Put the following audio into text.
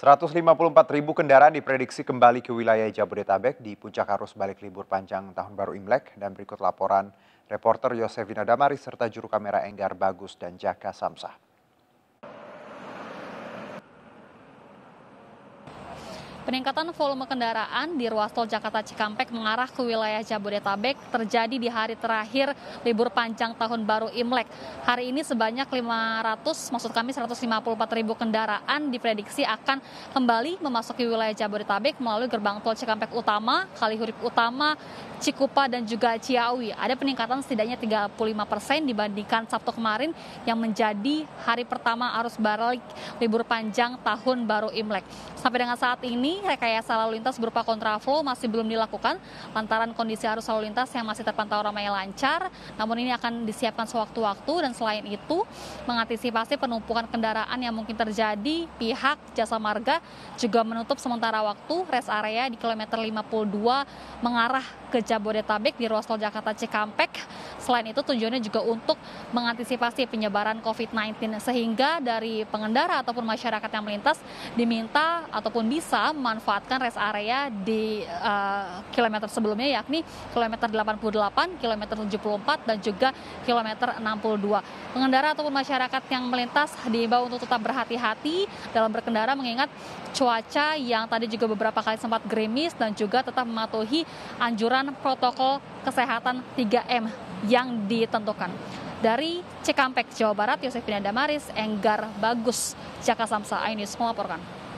154 ribu kendaraan diprediksi kembali ke wilayah Jabodetabek di puncak arus balik libur panjang tahun baru Imlek dan berikut laporan reporter Yosefina Damari serta juru kamera Enggar Bagus dan Jaka Samsah. Peningkatan volume kendaraan di ruas tol Jakarta Cikampek mengarah ke wilayah Jabodetabek terjadi di hari terakhir libur panjang tahun baru Imlek. Hari ini sebanyak 500, maksud kami 154 ribu kendaraan diprediksi akan kembali memasuki wilayah Jabodetabek melalui gerbang tol Cikampek Utama, Kalihurip Utama, Cikupa dan juga Ciawi. Ada peningkatan setidaknya 35 persen dibandingkan Sabtu kemarin yang menjadi hari pertama arus balik libur panjang tahun baru Imlek. Sampai dengan saat ini ini rekayasa lalu lintas berupa kontraflow masih belum dilakukan lantaran kondisi arus lalu lintas yang masih terpantau ramai lancar. Namun ini akan disiapkan sewaktu-waktu dan selain itu mengantisipasi penumpukan kendaraan yang mungkin terjadi, pihak jasa marga juga menutup sementara waktu rest area di kilometer 52 mengarah ke Jabodetabek di ruas tol Jakarta Cikampek Selain itu tujuannya juga untuk mengantisipasi penyebaran COVID-19 sehingga dari pengendara ataupun masyarakat yang melintas diminta ataupun bisa memanfaatkan rest area di uh, kilometer sebelumnya yakni kilometer 88, kilometer 74 dan juga kilometer 62. Pengendara ataupun masyarakat yang melintas diimbau untuk tetap berhati-hati dalam berkendara mengingat cuaca yang tadi juga beberapa kali sempat gerimis dan juga tetap mematuhi anjuran protokol kesehatan 3M yang ditentukan. Dari Cikampek, Jawa Barat, Yosef Maris, Enggar Bagus, Jakarta Samsa, Ainus melaporkan.